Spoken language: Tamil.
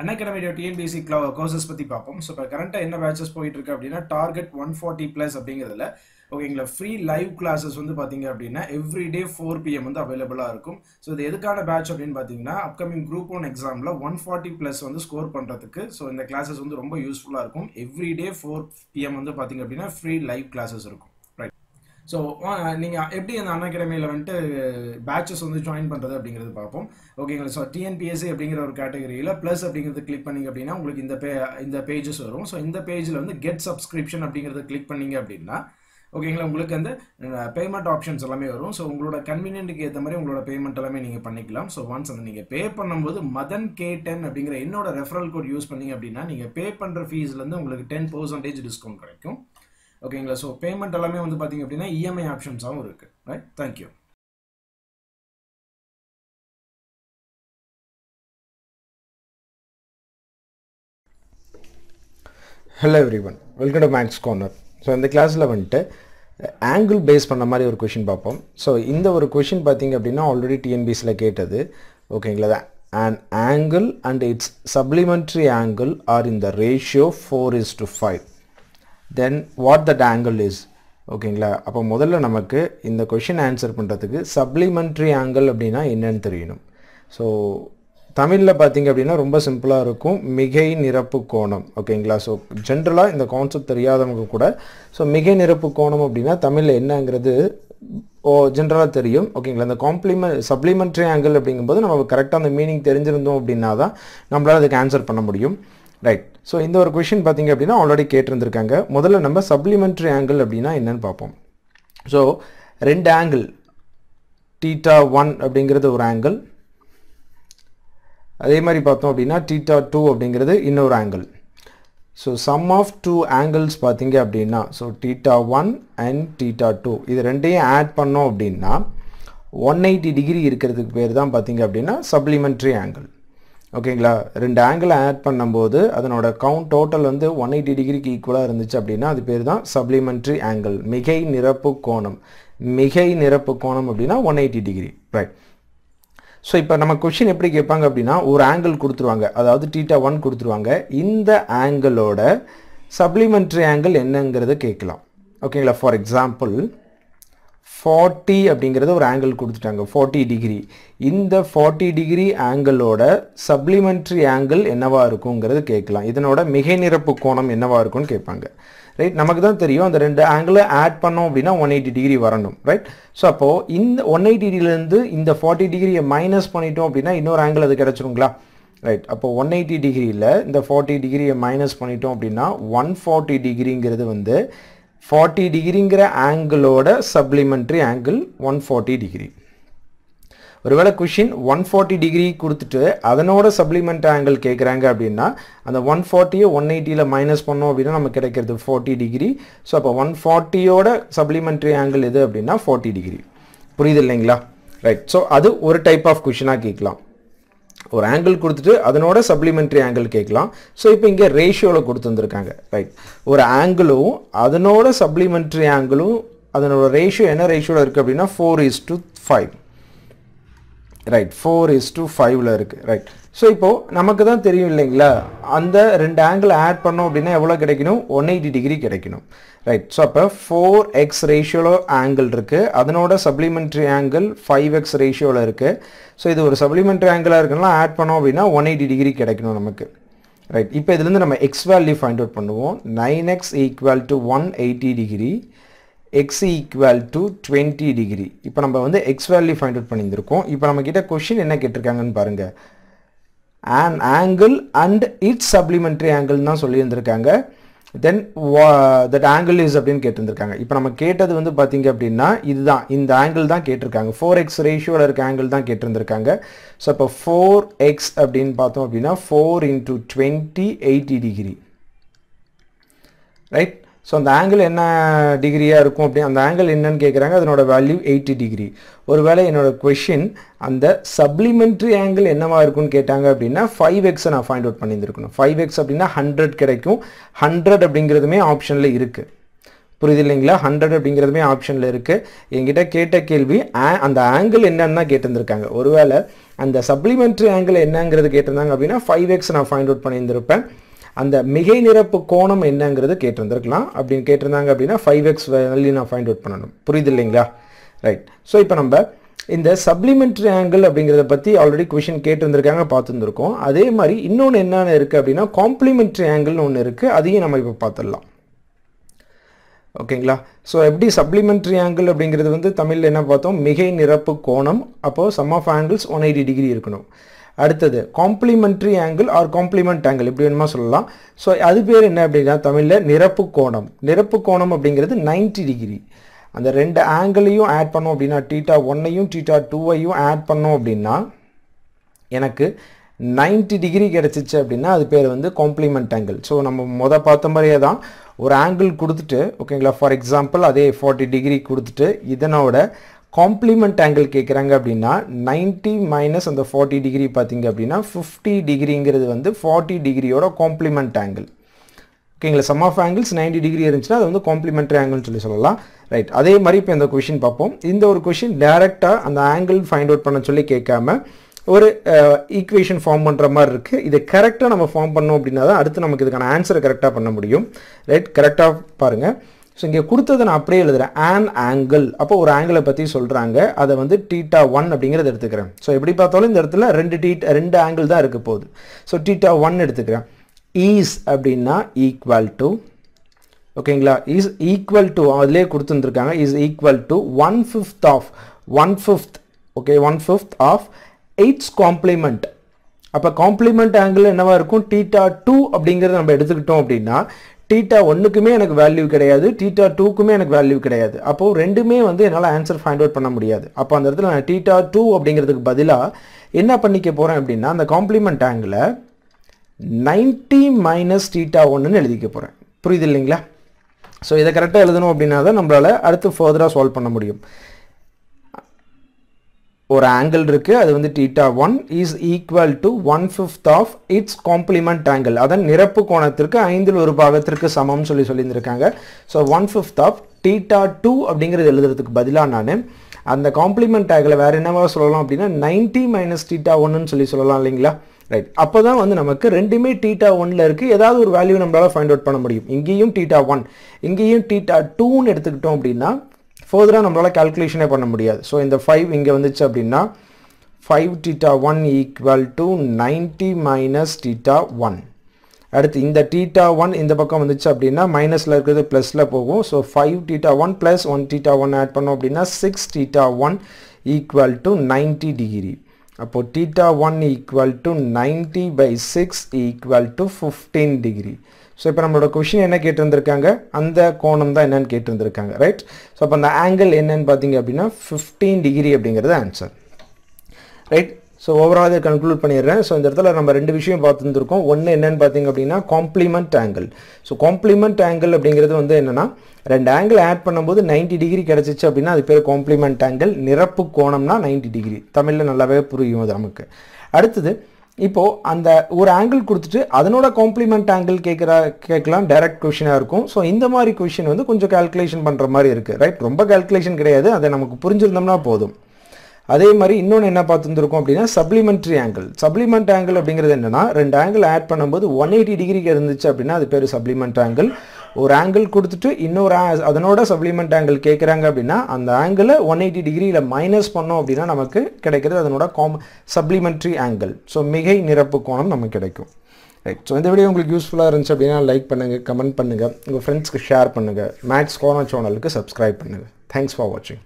அன்அகாடமியோட டிஎன்பிஎஸ்சி க்ளா கோர்சஸ் பற்றி பார்ப்போம் ஸோ இப்போ கரண்ட்டாக என்ன பேச்சஸ் போயிட்டு இருக்கு அப்படின்னா டார்கெட் ஒன் ஃபார்ட்டி ப்ளஸ் அப்படிங்கிறதுல ஓகேங்களா ஃப்ரீ லைவ் கிளாஸஸ் வந்து பார்த்தீங்க அப்படின்னா எவ்ரி டே ஃபோர் பிஎம் வந்து அவைலபிளாக இருக்கும் ஸோ இது எதுக்கான பேட்ச் அப்படின்னு பார்த்தீங்கன்னா அப்கமிங் குரூப் ஒன் எக்ஸாமில் ஒன் ஃபார்ட்டி ப்ளஸ் வந்து ஸ்கோர் பண்ணுறதுக்கு ஸோ இந்த கிளாஸஸ் வந்து ரொம்ப யூஸ்ஃபுல்லாக இருக்கும் எவ்ரி டே ஃபோர் பிஎம் வந்து பார்த்தீங்க அப்படின்னா ஃப்ரீ லைவ் கிளாஸஸ் இருக்கும் ஸோ நீங்கள் எப்படி அந்த அண்ணாக்கிழமையில் வந்துட்டு பேச்சஸ் வந்து ஜாயின் பண்ணுறது அப்படிங்கிறது பார்ப்போம் ஓகேங்களா ஸோ டிஎன்பிஎஸ்சி அப்படிங்கிற ஒரு கேட்டகரியில் ப்ளஸ் அப்படிங்கிறது கிளிக் பண்ணிங்க அப்படின்னா உங்களுக்கு இந்த பே இந்த பேஜஸ் வரும் ஸோ இந்த பேஜில் வந்து கெட் சப்ஸ்கிரிப்ஷன் அப்படிங்கிறத கிளிக் பண்ணிங்க அப்படின்னா ஓகேங்களா உங்களுக்கு அந்த பேமெண்ட் ஆப்ஷன்ஸ் எல்லாமே வரும் ஸோ உங்களோட கன்வீனியன்ட்டுக்கு ஏற்ற மாதிரி உங்களோட பேமெண்ட் எல்லாமே நீங்கள் பண்ணிக்கலாம் ஸோ ஒன்ஸ் அந்த நீங்கள் பே பண்ணும்போது மதன் கே டென் அப்படிங்கிற என்னோட ரெஃபரல் கோட் யூஸ் பண்ணிங்க அப்படின்னா நீங்கள் பே பண்ணுற ஃபீஸ்லேருந்து உங்களுக்கு டென் பர்சன்டேஜ் டிஸ்கவுண்ட் கிடைக்கும் ஓகேங்களா ஸோ பேமெண்ட் எல்லாமே வந்து பார்த்திங்க அப்படின்னா இஎம்ஐ ஆப்ஷன்ஸாகவும் இருக்குது right thank you hello everyone welcome to Maths Corner so இந்த கிளாஸில் வந்துட்டு ஆங்கிள் பேஸ் பண்ண மாதிரி ஒரு கொஷின் பார்ப்போம் ஸோ இந்த ஒரு கொஷின் பார்த்திங்க அப்படின்னா ஆல்ரெடி டிஎன்பிஸில் கேட்டது ஓகேங்களா and angle and its supplementary angle are in the ratio four is to five then what that angle is ஓகேங்களா அப்போ முதல்ல நமக்கு இந்த கொஷின் ஆன்சர் பண்ணுறதுக்கு சப்ளிமெண்ட்ரி ஆங்கிள் அப்படின்னா என்னன்னு தெரியணும் ஸோ தமிழில் பார்த்தீங்க அப்படின்னா ரொம்ப சிம்பிளாக இருக்கும் மிகை நிரப்பு கோணம் ஓகேங்களா ஸோ ஜென்ரலாக இந்த கான்செப்ட் தெரியாதவங்க கூட ஸோ மிகை நிரப்பு கோணம் அப்படின்னா தமிழில் என்னங்கிறது ஓ ஜென்ரலாக தெரியும் ஓகேங்களா இந்த காம்ப்ளிமெண்ட் சப்ளிமெண்ட்ரி ஆங்கிள் அப்படிங்கும்போது நம்ம கரெக்டாக அந்த மீனிங் தெரிஞ்சிருந்தோம் அப்படின்னா தான் நம்மளால் அதுக்கு ஆன்சர் பண்ண முடியும் ரைட் ஸோ இந்த ஒரு கொஷின் பார்த்தீங்க அப்படின்னா ஆல்ரெடி கேட்டிருந்துருக்காங்க முதல்ல நம்ம சப்ளிமெண்ட்ரி ஆங்கிள் அப்படின்னா என்னென்னு பார்ப்போம் ஸோ ரெண்டு ஆங்கிள் டீட்டா ஒன் அப்படிங்கிறது ஒரு ஆங்கிள் அதே மாதிரி பார்த்தோம் அப்படின்னா டீட்டா டூ அப்படிங்கிறது இன்னொரு angle so sum of two angles பார்த்திங்க அப்படின்னா so theta one and theta two இது ரெண்டையும் ஆட் பண்ணோம் அப்படின்னா ஒன் எயிட்டி டிகிரி இருக்கிறதுக்கு பேர் தான் பார்த்தீங்க அப்படின்னா சப்ளிமெண்ட்ரி ஆங்கிள் ஓகேங்களா ரெண்டு ஆங்கிளை ஆட் பண்ணும்போது அதனோட கவுண்ட் டோட்டல் வந்து ஒன் எயிட்டி டிகிரிக்கு ஈக்குவலாக இருந்துச்சு அப்படின்னா அது பேர் தான் சப்ளிமெண்ட்ரி ஆங்கிள் மிகை நிரப்பு கோணம் மிகை நிரப்பு கோணம் அப்படின்னா one eighty degree right so இப்போ நம்ம கொஷின் எப்படி கேட்பாங்க அப்படின்னா ஒரு ஆங்கிள் கொடுத்துருவாங்க அதாவது டீட்டா ஒன் கொடுத்துருவாங்க இந்த ஆங்கிளோட சப்ளிமெண்ட்ரி ஆங்கிள் என்னங்கிறத கேட்கலாம் ஓகேங்களா ஃபார் எக்ஸாம்பிள் ஃபார்ட்டி அப்படிங்கிறது ஒரு ஆங்கிள் கொடுத்துட்டாங்க ஃபார்ட்டி டிகிரி இந்த ஃபார்ட்டி டிகிரி ஆங்கிளோட சப்ளிமெண்ட்ரி ஆங்கிள் என்னவாக இருக்குங்கிறது கேட்கலாம் இதனோட மிகை நிரப்பு கோணம் என்னவாக இருக்கும்னு கேட்பாங்க ரைட் நமக்கு தான் தெரியும் அந்த ரெண்டு ஆங்கிளை ஆட் பண்ணோம் அப்படின்னா ஒன் எயிட்டி டிகிரி வரணும் ரைட் ஸோ அப்போது இந்த ஒன் எயிட்டி டிகிரிலேருந்து இந்த ஃபார்ட்டி டிகிரியை மைனஸ் பண்ணிட்டோம் அப்படின்னா இன்னொரு ஆங்கிள் அது கிடச்சிருங்களா ரைட் அப்போ ஒன் எயிட்டி டிகிரியில் இந்த ஃபார்ட்டி டிகிரியை மைனஸ் பண்ணிட்டோம் அப்படின்னா ஒன் ஃபார்ட்டி டிகிரிங்கிறது வந்து ஃபார்ட்டி டிகிரிங்கிற ஆங்கிளோட supplementary angle one forty degree ஒருவேளை கொஷின் ஒன் ஃபார்ட்டி டிகிரி கொடுத்துட்டு அதனோட சப்ளிமெண்ட் ஆங்கிள் கேட்குறாங்க அப்படின்னா அந்த ஒன் ஃபார்ட்டியை ஒன் எயிட்டியில் மைனஸ் பண்ணோம் அப்படின்னா நமக்கு கிடைக்கிறது ஃபார்ட்டி டிகிரி ஸோ அப்போ ஒன் ஃபார்ட்டியோட சப்ளிமெண்ட்ரி ஆங்கிள் எது அப்படின்னா ஃபார்ட்டி டிகிரி புரியுது இல்லைங்களா ரைட் ஸோ அது ஒரு டைப் ஆஃப் கொஷினாக கேட்கலாம் ஒரு ஆங்கிள் கொடுத்துட்டு அதனோட சப்ளிமெண்ட்ரி ஆங்கிள் கேட்கலாம் ஸோ இப்போ இங்கே ரேஷியோவில் கொடுத்துருந்துருக்காங்க ரைட் ஒரு ஆங்கிளும் அதனோட சப்ளிமெண்ட்ரி ஆங்கிளும் அதனோட ரேஷியோ என்ன ரேஷியோவில் இருக்குது அப்படின்னா four is to five right four is to ஃபைவ்ல இருக்குது ரைட் ஸோ இப்போது நமக்கு தான் தெரியும் இல்லைங்களா அந்த ரெண்டு ஆங்கிள் ஆட் பண்ணோம் அப்படின்னா எவ்வளோ கிடைக்கணும் ஒன் எயிட்டி டிகிரி கிடைக்கணும் ரைட் ஸோ அப்போ ஃபோர் எக்ஸ் ரேஷியோவில் ஆங்கிள் இருக்குது அதனோட சப்ளிமெண்ட்ரி ஆங்கிள் ஃபைவ் எக்ஸ் ரேஷியோவில் இருக்குது ஸோ இது ஒரு சப்ளிமெண்ட்ரி ஆங்கிளாக இருக்குன்னா ஆட் பண்ணோம் அப்படின்னா ஒன் எயிட்டி டிகிரி கிடைக்கணும் நமக்கு ரைட் இப்போ இதுலேருந்து நம்ம எக்ஸ் வேல்யூ ஃபைண்ட் அவுட் பண்ணுவோம் nine x equal to one eighty degree x equal to twenty degree இப்போ நம்ம வந்து x value find அவுட் பண்ணியிருந்திருக்கோம் இப்போ நம்மக்கிட்ட கொஷின் என்ன கேட்டிருக்காங்கன்னு பாருங்கள் an angle and its supplementary angle தான் சொல்லியிருந்திருக்காங்க தென் தட் ஆங்கிள் இஸ் அப்படின்னு கேட்டிருந்திருக்காங்க இப்போ நம்ம கேட்டது வந்து பார்த்தீங்க அப்படின்னா இதுதான் இந்த ஆங்கிள் தான் கேட்டிருக்காங்க ஃபோர் எக்ஸ் இருக்க ஆங்கிள் தான் கேட்டிருந்திருக்காங்க ஸோ இப்போ ஃபோர் எக்ஸ் அப்படின்னு பார்த்தோம் அப்படின்னா four into twenty eighty degree right so அந்த ஆங்கிள் என்ன டிகிரியாக இருக்கும் அப்படி அந்த ஆங்கிள் என்னன்னு கேட்குறாங்க அதனோட வேல்யூ எயிட்டி டிகிரி ஒருவேளை என்னோடய கொஷின் அந்த சப்ளிமெண்ட்ரி ஆங்கிள் என்னவா இருக்கும்னு கேட்டாங்க அப்படின்னா ஃபைவ் எக்ஸை நான் ஃபைண்ட் அவுட் பண்ணியிருந்துருக்கணும் ஃபைவ் எக்ஸ் அப்படின்னா ஹண்ட்ரட் கிடைக்கும் ஹண்ட்ரட் அப்படிங்கிறதுமே ஆப்ஷனில் இருக்குது புரியுது இல்லைங்களா ஹண்ட்ரட் அப்படிங்கிறதுமே ஆப்ஷனில் இருக்குது என்கிட்ட கேட்ட கேள்வி அந்த ஆங்கிள் என்னன்னு தான் கேட்டிருந்துருக்காங்க ஒருவேளை அந்த சப்ளிமெண்ட்ரி ஆங்கிள் என்னங்கிறது கேட்டிருந்தாங்க அப்படின்னா ஃபைவ் எக்ஸ் நான் ஃபைண்ட் அவுட் பண்ணியிருந்திருப்பேன் அந்த மிகை நிரப்பு கோணம் என்னங்கிறது கேட்டிருந்திருக்கலாம் அப்படின்னு கேட்டிருந்தாங்க அப்படின்னா ஃபைவ் எக்ஸ் வேல்யூ நான் ஃபைண்ட் அவுட் பண்ணணும் புரியுது இல்லைங்களா ரைட் ஸோ இப்போ நம்ம இந்த சப்ளிமெண்ட்ரி ஆங்கிள் அப்படிங்கிறத பற்றி ஆல்ரெடி கொஷின் பார்த்து பார்த்துருந்துருக்கோம் அதே மாதிரி இன்னொன்று என்னென்ன இருக்குது அப்படின்னா காம்ப்ளிமெண்ட்ரி ஆங்கிள்னு ஒன்று இருக்குது அதையும் நம்ம இப்போ பார்த்துடலாம் ஓகேங்களா ஸோ எப்படி சப்ளிமெண்ட்ரி ஆங்கிள் அப்படிங்கிறது வந்து தமிழில் என்ன பார்த்தோம் மிகை நிரப்பு கோணம் அப்போது sum of angles one eighty degree இருக்கணும் அடுத்தது complementary angle or complement angle இப்படி வேணுமா சொல்லலாம் ஸோ அது பேர் என்ன அப்படின்னா தமிழில் நிரப்பு கோணம் நிரப்பு கோணம் அப்படிங்கிறது நைன்டி டிகிரி அந்த ரெண்டு ஆங்கிளையும் ஆட் பண்ணோம் அப்படின்னா டீட்டா ஒன்னையும் டீட்டா டூவையும் ஆட் பண்ணோம் அப்படின்னா எனக்கு நைன்டி டிகிரி கிடச்சிச்சு அப்படின்னா அது பேர் வந்து காம்ப்ளிமெண்ட் ஆங்கிள் ஸோ நம்ம மொதல் பார்த்த மாதிரியே தான் ஒரு ஆங்கிள் கொடுத்துட்டு ஓகேங்களா ஃபார் எக்ஸாம்பிள் அதே ஃபார்ட்டி டிகிரி கொடுத்துட்டு இதனோட காம்ப்ளிமெண்ட் ஆங்கிள் கேட்குறாங்க அப்படின்னா நைன்ட்டி மைனஸ் அந்த ஃபார்ட்டி டிகிரி பார்த்தீங்க அப்படின்னா ஃபிஃப்டி டிகிரிங்கிறது வந்து ஃபார்ட்டி டிகிரியோட காம்ப்ளிமெண்ட் ஆங்கிள் ஓகேங்களா sum of angles ninety degree இருந்துச்சுன்னா அது வந்து காம்ப்ளிமெண்ட்ரி ஆங்கிள்னு சொல்லி சொல்லலாம் ரைட் அதே மாதிரி இப்போ இந்த கொஷின் பார்ப்போம் இந்த ஒரு கொஷின் டேரெக்டாக அந்த ஆங்கிள் ஃபைண்ட் அவுட் பண்ண சொல்லி கேட்காம ஒரு ஈக்குவேஷன் ஃபார்ம் பண்ணுற மாதிரி இருக்குது இதை கரெக்டாக நம்ம ஃபார்ம் பண்ணோம் அப்படின்னா தான் அடுத்து நமக்கு இதுக்கான ஆன்சரை கரெக்டாக பண்ண முடியும் ரைட் கரெக்டாக பாருங்கள் ஸோ இங்கே கொடுத்ததை நான் அப்படியே எழுதுகிறேன் ஆன் ஆங்கிள் அப்போ ஒரு ஆங்கிளை பற்றி சொல்கிறாங்க அதை வந்து டீட்டா ஒன் அப்படிங்கிறத எடுத்துக்கிறேன் ஸோ எப்படி பார்த்தாலும் இந்த இடத்துல ரெண்டு டீட்டா ரெண்டு ஆங்கிள் தான் இருக்க போகுது ஸோ டீட்டா ஒன் எடுத்துக்கிறேன் ஈஸ் அப்படின்னா ஈக்குவல் டு ஓகேங்களா இஸ் ஈக்குவல் டு அதிலே கொடுத்துருந்துருக்காங்க is equal to one fifth of one fifth okay one fifth of its complement அப்போ காம்ப்ளிமெண்ட் ஆங்கிள் என்னவாக இருக்கும் டீட்டா டூ அப்படிங்கிறத நம்ம எடுத்துக்கிட்டோம் அப்படின்னா டீட்டா ஒன்றுக்குமே எனக்கு வேல்யூ கிடையாது டீட்டா டூக்குமே எனக்கு வேல்யூ கிடையாது அப்போது ரெண்டுமே வந்து என்னால் ஆன்சர் ஃபைண்ட் அவுட் பண்ண முடியாது அப்போ அந்த இடத்துல நான் டீட்டா டூ அப்படிங்கிறதுக்கு பதிலாக என்ன பண்ணிக்க போகிறேன் அப்படின்னா அந்த complement angle ninety minus theta ஒன்றுன்னு எழுதிக்க போகிறேன் புரியுது இல்லைங்களா ஸோ இதை கரெக்டாக எழுதணும் அப்படின்னா தான் நம்மளால் அடுத்து ஃபர்தராக சால்வ் பண்ண முடியும் ஒரு ஆங்கிள் இருக்குது அது வந்து theta one is equal to one fifth of its complement angle அதான் நிரப்பு கோணத்திற்கு ஐந்தில் ஒரு பாகத்திற்கு சமம்னு சொல்லி சொல்லியிருந்திருக்காங்க so one fifth of theta two அப்படிங்கிறது எழுதுறதுக்கு பதிலாக நான் அந்த காம்ப்ளிமெண்ட் ஆங்கில் வேறு என்னவா சொல்லலாம் அப்படின்னா நைன்டி மைனஸ் டீட்டா ஒன்றுன்னு சொல்லி சொல்லலாம் இல்லைங்களா ரைட் அப்போ தான் வந்து நமக்கு ரெண்டுமே டீட்டா ஒன்ல இருக்குது ஏதாவது ஒரு வேல்யூ நம்மளால் ஃபைண்ட் அவுட் பண்ண முடியும் இங்கேயும் டீட்டா ஒன் இங்கேயும் டீட்டா டூன்னு எடுத்துக்கிட்டோம் அப்படின்னா ஃபர்தராக நம்மளால் கேல்குலேஷனே பண்ண முடியாது ஸோ இந்த ஃபைவ் இங்கே வந்துச்சு அப்படின்னா five theta one equal to ninety minus theta one அடுத்து இந்த டீட்டா ஒன் இந்த பக்கம் வந்துச்சு அப்படின்னா மைனஸில் இருக்கிறது ப்ளஸில் போகும் so five theta one plus one theta one add பண்ணோம் அப்படின்னா six theta one equal to ninety degree അപ്പോൾ theta one equal to ninety by six equal to fifteen degree so இப்போ நம்மளோட கொஷின் என்ன கேட்டிருந்திருக்காங்க அந்த கோணம் தான் என்னன்னு கேட்டிருந்திருக்காங்க ரைட் ஸோ அப்போ அந்த ஆங்கிள் என்னன்னு பார்த்தீங்க அப்படின்னா ஃபிஃப்டீன் டிகிரி அப்படிங்கிறது ஆன்சர் ரைட் ஸோ ஓவரால் இதை கன்க்ளூட் பண்ணிடுறேன் ஸோ இந்த இடத்துல நம்ம ரெண்டு விஷயம் பார்த்துருந்துருக்கோம் ஒன்று என்னென்னு பார்த்தீங்க அப்படின்னா complement angle so complement angle அப்படிங்கிறது வந்து என்னென்னா ரெண்டு ஆங்கிள் ஆட் பண்ணும்போது நைன்டி டிகிரி கிடச்சிச்சு அப்படின்னா அது பேர் காம்ப்ளிமெண்ட் ஆங்கிள் நிரப்பு கோணம்னா நைன்டி டிகிரி தமிழில் நல்லாவே புரியும் அது நமக்கு அடுத்தது இப்போது அந்த ஒரு ஆங்கிள் கொடுத்துட்டு அதனோட காம்ப்ளிமெண்ட் ஆங்கிள் கேட்குற கேட்கலாம் டைரக்ட் கொஷினாக இருக்கும் ஸோ இந்த மாதிரி கொஷின் வந்து கொஞ்சம் கால்குலேஷன் பண்ணுற மாதிரி இருக்குது ரைட் ரொம்ப கால்குலேஷன் கிடையாது அதை நமக்கு புரிஞ்சிருந்தோம்னா போதும் அதே மாதிரி இன்னொன்று என்ன பார்த்துருந்துருக்கோம் அப்படின்னா சப்ளிமெண்ட்ரி ஆங்கிள் சப்ளிமெண்ட் ஆங்கிள் அப்படிங்கிறது என்னென்னா ரெண்டு ஆங்கிள் ஆட் பண்ணும்போது ஒன் எயிட்டி டிகிரிக்கு இருந்துச்சு அப்படின்னா அது பேர் சப்ளிமெண்ட் ஆங்கிள் ஒரு ஆங்கிள் கொடுத்துட்டு இன்னொரு அதனோட சப்ளிமெண்ட் ஆங்கிள் கேட்குறாங்க அப்படின்னா அந்த ஆங்கிளை ஒன் எயிட்டி டிகிரியில் மைனஸ் பண்ணோம் அப்படின்னா நமக்கு கிடைக்கிறது அதனோட காம் சப்ளிமெண்ட்ரி ஆங்கிள் ஸோ மிகை நிரப்பு கோணம் நமக்கு கிடைக்கும் ரைட் ஸோ இந்த வீடியோ உங்களுக்கு யூஸ்ஃபுல்லாக இருந்துச்சு அப்படின்னா லைக் பண்ணுங்கள் கமெண்ட் பண்ணுங்கள் உங்கள் ஃப்ரெண்ட்ஸ்க்கு ஷேர் பண்ணுங்கள் மேக்ஸ் கோணம் சேனலுக்கு சப்ஸ்கிரைப் பண்ணுங்கள் தேங்க்ஸ் ஃபார் வாட்சிங்